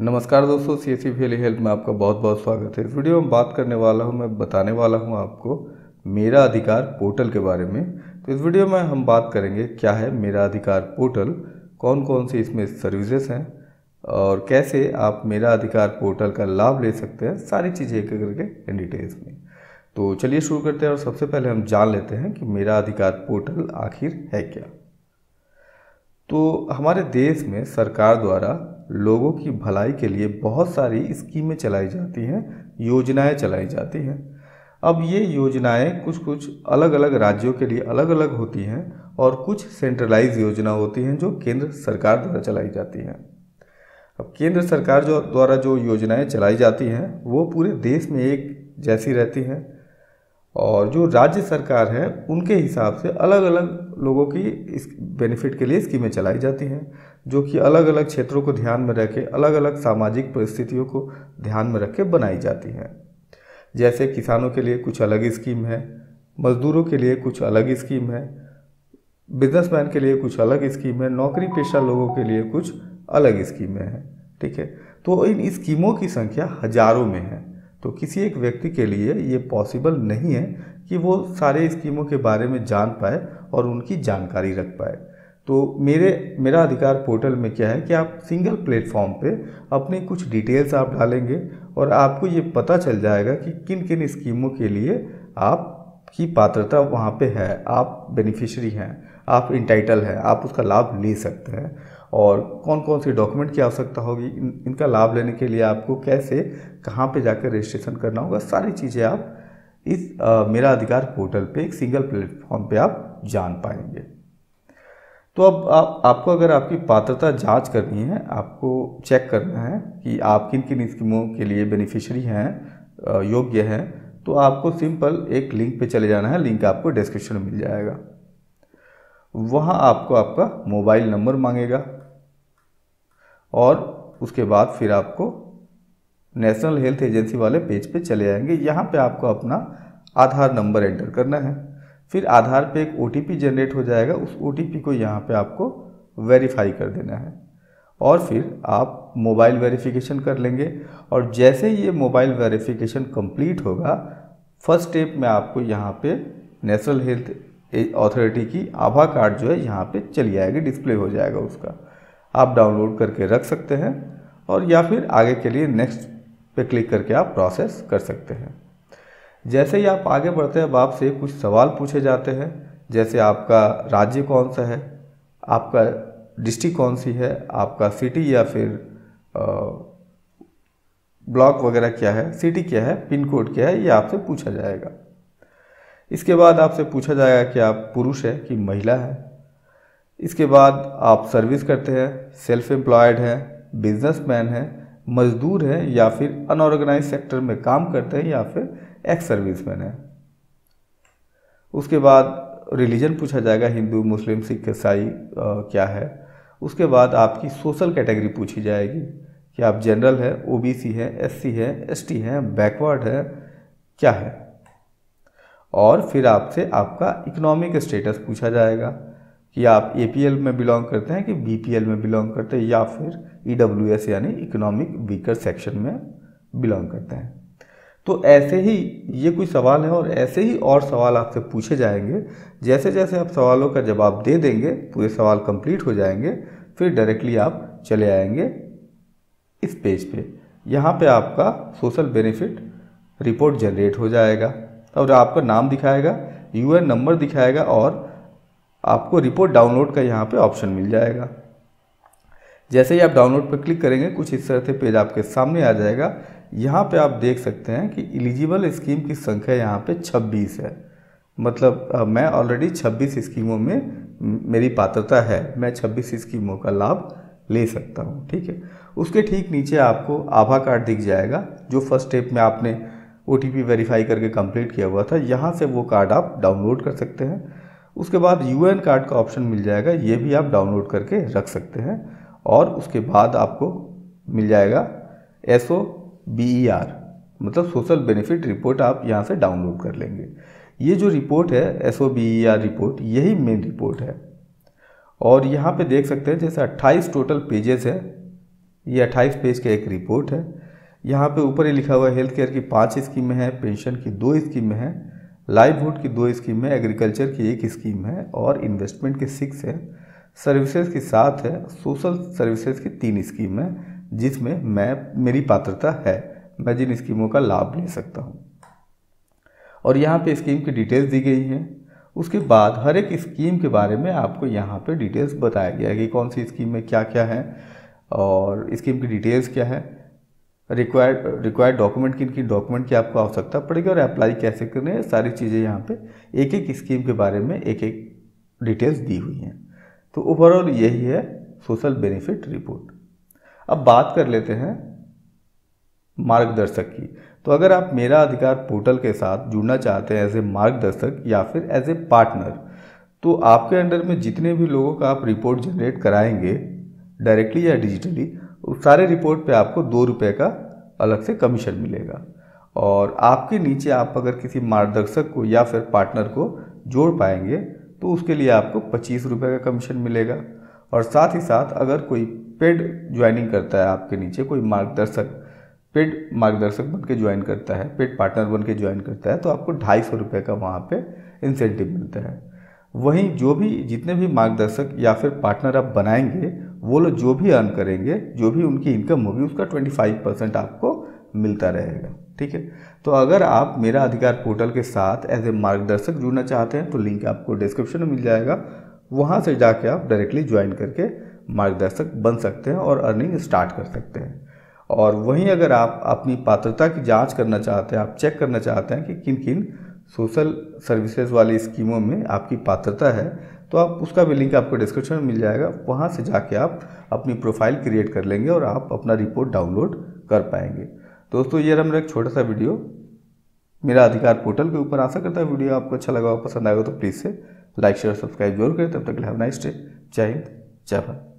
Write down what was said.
नमस्कार दोस्तों C S C health में आपका बहुत बहुत स्वागत है इस वीडियो में बात करने वाला हूं मैं बताने वाला हूं आपको मेरा अधिकार पोर्टल के बारे में तो इस वीडियो में हम बात करेंगे क्या है मेरा अधिकार पोर्टल कौन कौन सी इसमें सर्विसेज हैं और कैसे आप मेरा अधिकार पोर्टल का लाभ ले सकते हैं सारी चीज़ें एक करके इन डिटेल्स में तो चलिए शुरू करते हैं और सबसे पहले हम जान लेते हैं कि मेरा अधिकार पोर्टल आखिर है क्या तो हमारे देश में सरकार द्वारा लोगों की भलाई के लिए बहुत सारी स्कीमें चलाई जाती हैं योजनाएं चलाई जाती हैं अब ये योजनाएं कुछ कुछ अलग अलग राज्यों के लिए अलग अलग होती हैं और कुछ सेंट्रलाइज योजना होती हैं जो केंद्र सरकार द्वारा चलाई जाती हैं अब केंद्र सरकार जो द्वारा जो योजनाएं चलाई जाती हैं वो पूरे देश में एक जैसी रहती हैं और जो राज्य सरकार है उनके हिसाब से अलग अलग लोगों की इस बेनिफिट के लिए स्कीमें चलाई जाती हैं जो कि अलग अलग क्षेत्रों को ध्यान में रखे अलग अलग सामाजिक परिस्थितियों को ध्यान में रख के बनाई जाती हैं जैसे किसानों के लिए कुछ अलग स्कीम है मज़दूरों के लिए कुछ अलग स्कीम है बिजनेसमैन के लिए कुछ अलग स्कीम है नौकरी पेशा लोगों के लिए कुछ अलग स्कीमें हैं ठीक है तो इन स्कीमों की संख्या हज़ारों में है तो किसी एक व्यक्ति के लिए ये पॉसिबल नहीं है कि वो सारे स्कीमों के बारे में जान पाए और उनकी जानकारी रख पाए तो मेरे मेरा अधिकार पोर्टल में क्या है कि आप सिंगल प्लेटफॉर्म पे अपने कुछ डिटेल्स आप डालेंगे और आपको ये पता चल जाएगा कि किन किन स्कीमों के लिए आप की पात्रता वहाँ पे है आप बेनिफिशरी हैं आप इंटाइटल हैं आप उसका लाभ ले सकते हैं और कौन कौन से डॉक्यूमेंट की आवश्यकता होगी इन, इनका लाभ लेने के लिए आपको कैसे कहाँ पे जाकर रजिस्ट्रेशन करना होगा सारी चीज़ें आप इस आ, मेरा अधिकार पोर्टल पे एक सिंगल प्लेटफॉर्म पे आप जान पाएंगे तो अब आप, आपको अगर आपकी पात्रता जांच करनी है आपको चेक करना है कि आप किन किन स्कीमों के लिए बेनिफिशरी हैं योग्य हैं तो आपको सिंपल एक लिंक पे चले जाना है लिंक आपको डिस्क्रिप्शन में मिल जाएगा वहाँ आपको आपका मोबाइल नंबर मांगेगा और उसके बाद फिर आपको नेशनल हेल्थ एजेंसी वाले पेज पे चले आएंगे यहाँ पे आपको अपना आधार नंबर एंटर करना है फिर आधार पे एक ओ जनरेट हो जाएगा उस ओ को यहाँ पे आपको वेरीफाई कर देना है और फिर आप मोबाइल वेरिफिकेशन कर लेंगे और जैसे ये मोबाइल वेरिफिकेशन कंप्लीट होगा फर्स्ट स्टेप में आपको यहाँ पे नेशनल हेल्थ अथॉरिटी की आभा कार्ड जो है यहाँ पे चली आएगी डिस्प्ले हो जाएगा उसका आप डाउनलोड करके रख सकते हैं और या फिर आगे के लिए नेक्स्ट पे क्लिक करके आप प्रोसेस कर सकते हैं जैसे ही आप आगे बढ़ते हैं अब आपसे कुछ सवाल पूछे जाते हैं जैसे आपका राज्य कौन सा है आपका डिस्ट्रिक्ट कौन सी है आपका सिटी या फिर ब्लॉक वगैरह क्या है सिटी क्या है पिन कोड क्या है ये आपसे पूछा जाएगा इसके बाद आपसे पूछा जाएगा कि आप पुरुष है कि महिला है इसके बाद आप सर्विस करते हैं सेल्फ एम्प्लॉयड हैं बिजनेसमैन हैं मजदूर हैं या फिर अनऑर्गेनाइज सेक्टर में काम करते हैं या फिर एक्स सर्विसमैन हैं उसके बाद रिलीजन पूछा जाएगा हिंदू मुस्लिम सिख ईसाई क्या है उसके बाद आपकी सोशल कैटेगरी पूछी जाएगी कि आप जनरल हैं ओबीसी हैं एससी हैं एसटी हैं बैकवर्ड हैं क्या है और फिर आपसे आपका इकोनॉमिक स्टेटस पूछा जाएगा कि आप ए में बिलोंग करते हैं कि बी में बिलोंग करते हैं या फिर ई e यानी इकोनॉमिक वीकर सेक्शन में बिलोंग करते हैं तो ऐसे ही ये कुछ सवाल हैं और ऐसे ही और सवाल आपसे पूछे जाएंगे जैसे जैसे आप सवालों का जवाब दे देंगे पूरे सवाल कंप्लीट हो जाएंगे फिर डायरेक्टली आप चले आएंगे इस पेज पे यहाँ पे आपका सोशल बेनिफिट रिपोर्ट जनरेट हो जाएगा और आपका नाम दिखाएगा यूएन नंबर दिखाएगा और आपको रिपोर्ट डाउनलोड का यहाँ पे ऑप्शन मिल जाएगा जैसे ही आप डाउनलोड पर क्लिक करेंगे कुछ इस तरह से पेज आपके सामने आ जाएगा यहाँ पे आप देख सकते हैं कि एलिजिबल स्कीम की संख्या यहाँ पे 26 है मतलब मैं ऑलरेडी 26 स्कीमों में मेरी पात्रता है मैं 26 स्कीमों का लाभ ले सकता हूँ ठीक है उसके ठीक नीचे आपको आभा कार्ड दिख जाएगा जो फर्स्ट स्टेप में आपने ओ टी वेरीफाई करके कंप्लीट किया हुआ था यहाँ से वो कार्ड आप डाउनलोड कर सकते हैं उसके बाद यू कार्ड का ऑप्शन मिल जाएगा ये भी आप डाउनलोड करके रख सकते हैं और उसके बाद आपको मिल जाएगा S O B E R मतलब सोशल बेनिफिट रिपोर्ट आप यहाँ से डाउनलोड कर लेंगे ये जो रिपोर्ट है S O B E R report यही मेन रिपोर्ट है और यहाँ पे देख सकते हैं जैसे 28 टोटल पेजेस है ये 28 पेज का एक रिपोर्ट है यहाँ पे ऊपर ही लिखा हुआ है हेल्थ केयर की पांच स्कीमें हैं पेंशन की दो स्कीमें हैं लाइवहुड की दो स्कीम है एग्रीकल्चर की एक स्कीम है और इन्वेस्टमेंट की सिक्स है सर्विसेज की सात है सोशल सर्विसेज की तीन स्कीम है जिसमें मैं मेरी पात्रता है मैं जिन स्कीमों का लाभ ले सकता हूँ और यहाँ पे स्कीम की डिटेल्स दी गई हैं उसके बाद हर एक स्कीम के बारे में आपको यहाँ पे डिटेल्स बताया गया है कि कौन सी स्कीम में क्या क्या है और स्कीम की डिटेल्स क्या है रिक्वायर्ड रिक्वायर्ड डॉक्यूमेंट किन किन डॉक्यूमेंट की आपको आवश्यकता पड़ेगी और अप्लाई कैसे करने है सारी चीज़ें यहाँ पे एक एक स्कीम के बारे में एक एक डिटेल्स दी हुई हैं तो ओवरऑल यही है सोशल बेनिफिट रिपोर्ट अब बात कर लेते हैं मार्गदर्शक की तो अगर आप मेरा अधिकार पोर्टल के साथ जुड़ना चाहते हैं एज ए मार्गदर्शक या फिर एज ए पार्टनर तो आपके अंडर में जितने भी लोगों का आप रिपोर्ट जनरेट कराएंगे डायरेक्टली या डिजिटली उस सारे रिपोर्ट पे आपको दो रुपये का अलग से कमीशन मिलेगा और आपके नीचे आप अगर किसी मार्गदर्शक को या फिर पार्टनर को जोड़ पाएंगे तो उसके लिए आपको पच्चीस रुपये का कमीशन मिलेगा और साथ ही साथ अगर कोई पेड ज्वाइनिंग करता है आपके नीचे कोई मार्गदर्शक पेड मार्गदर्शक बन के ज्वाइन करता है पेड पार्टनर बन के ज्वाइन करता है तो आपको ढाई सौ रुपये का वहाँ पे इंसेंटिव मिलता है वहीं जो भी जितने भी मार्गदर्शक या फिर पार्टनर आप बनाएंगे वो लोग जो भी अर्न करेंगे जो भी उनकी इनकम होगी उसका 25 परसेंट आपको मिलता रहेगा ठीक है तो अगर आप मेरा अधिकार पोर्टल के साथ एज ए मार्गदर्शक जुड़ना चाहते हैं तो लिंक आपको डिस्क्रिप्शन में मिल जाएगा वहाँ से जाके आप डायरेक्टली ज्वाइन करके मार्गदर्शक बन सकते हैं और अर्निंग स्टार्ट कर सकते हैं और वहीं अगर आप अपनी पात्रता की जांच करना चाहते हैं आप चेक करना चाहते हैं कि किन किन सोशल सर्विसेज वाली स्कीमों में आपकी पात्रता है तो आप उसका भी लिंक आपको डिस्क्रिप्शन में मिल जाएगा वहाँ से जाके आप अपनी प्रोफाइल क्रिएट कर लेंगे और आप अपना रिपोर्ट डाउनलोड कर पाएंगे दोस्तों ये रहा मेरा एक छोटा सा वीडियो मेरा अधिकार पोर्टल के ऊपर आशा करता है वीडियो आपको अच्छा लगा पसंद आएगा तो प्लीज़ से लाइक शेयर सब्सक्राइब जरूर करें तब तक हैव नाइस डे जय हिंद जय भारत